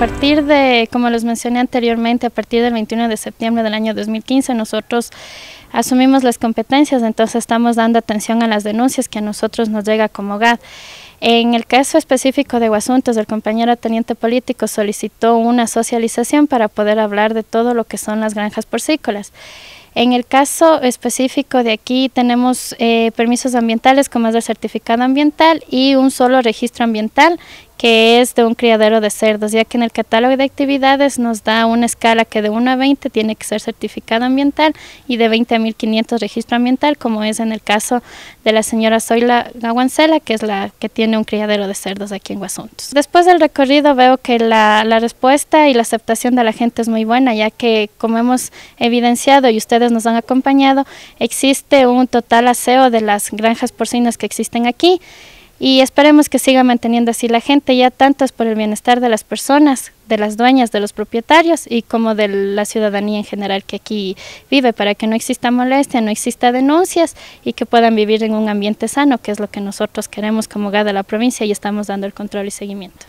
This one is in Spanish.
A partir de, como les mencioné anteriormente, a partir del 21 de septiembre del año 2015 nosotros asumimos las competencias, entonces estamos dando atención a las denuncias que a nosotros nos llega como GAD. En el caso específico de Guasuntos, el compañero teniente político solicitó una socialización para poder hablar de todo lo que son las granjas porcícolas. En el caso específico de aquí tenemos eh, permisos ambientales como es el certificado ambiental y un solo registro ambiental que es de un criadero de cerdos, ya que en el catálogo de actividades nos da una escala que de 1 a 20 tiene que ser certificado ambiental y de 20 a 1500 registro ambiental, como es en el caso de la señora Zoila Gawancela, que es la que tiene un criadero de cerdos aquí en Guasuntos. Después del recorrido veo que la, la respuesta y la aceptación de la gente es muy buena, ya que como hemos evidenciado y ustedes nos han acompañado, existe un total aseo de las granjas porcinas que existen aquí y esperemos que siga manteniendo así la gente, ya tanto es por el bienestar de las personas, de las dueñas, de los propietarios y como de la ciudadanía en general que aquí vive, para que no exista molestia, no exista denuncias y que puedan vivir en un ambiente sano, que es lo que nosotros queremos como Gada de la provincia y estamos dando el control y seguimiento.